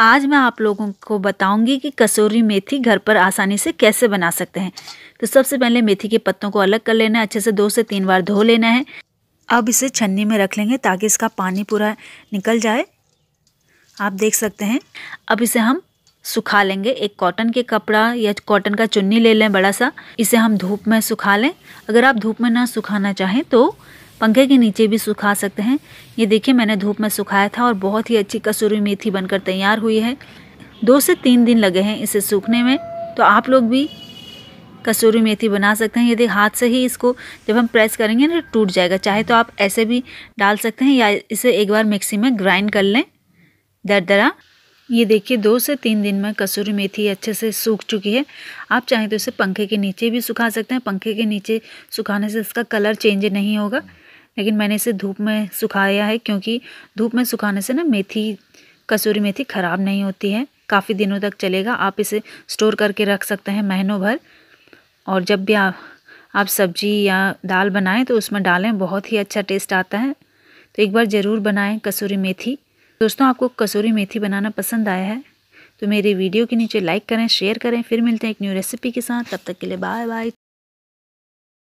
आज मैं आप लोगों को बताऊंगी कि कसूरी मेथी घर पर आसानी से कैसे बना सकते हैं तो सबसे पहले मेथी के पत्तों को अलग कर लेना है अच्छे से दो से तीन बार धो लेना है अब इसे छन्नी में रख लेंगे ताकि इसका पानी पूरा निकल जाए आप देख सकते हैं अब इसे हम सुखा लेंगे एक कॉटन के कपड़ा या कॉटन का चुन्नी ले लें बड़ा सा इसे हम धूप में सुखा लें अगर आप धूप में ना सुखाना चाहें तो पंखे के नीचे भी सुखा सकते हैं ये देखिए मैंने धूप में सुखाया था और बहुत ही अच्छी कसूरी मेथी बनकर तैयार हुई है दो से तीन दिन लगे हैं इसे सूखने में तो आप लोग भी कसूरी मेथी बना सकते हैं यदि हाथ से ही इसको जब हम प्रेस करेंगे ना टूट जाएगा चाहे तो आप ऐसे भी डाल सकते हैं या इसे एक बार मिक्सी में ग्राइंड कर लें दरदरा ये देखिए दो से तीन दिन में कसूरी मेथी अच्छे से सूख चुकी है आप चाहें तो इसे पंखे के नीचे भी सुखा सकते हैं पंखे के नीचे सुखाने से इसका कलर चेंज नहीं होगा लेकिन मैंने इसे धूप में सुखाया है क्योंकि धूप में सुखाने से ना मेथी कसूरी मेथी ख़राब नहीं होती है काफ़ी दिनों तक चलेगा आप इसे स्टोर करके रख सकते हैं महीनों भर और जब भी आप आप सब्जी या दाल बनाएं तो उसमें डालें बहुत ही अच्छा टेस्ट आता है तो एक बार ज़रूर बनाएं कसूरी मेथी दोस्तों आपको कसूरी मेथी बनाना पसंद आया है तो मेरी वीडियो के नीचे लाइक करें शेयर करें फिर मिलते हैं एक न्यू रेसिपी के साथ तब तक के लिए बाय बाय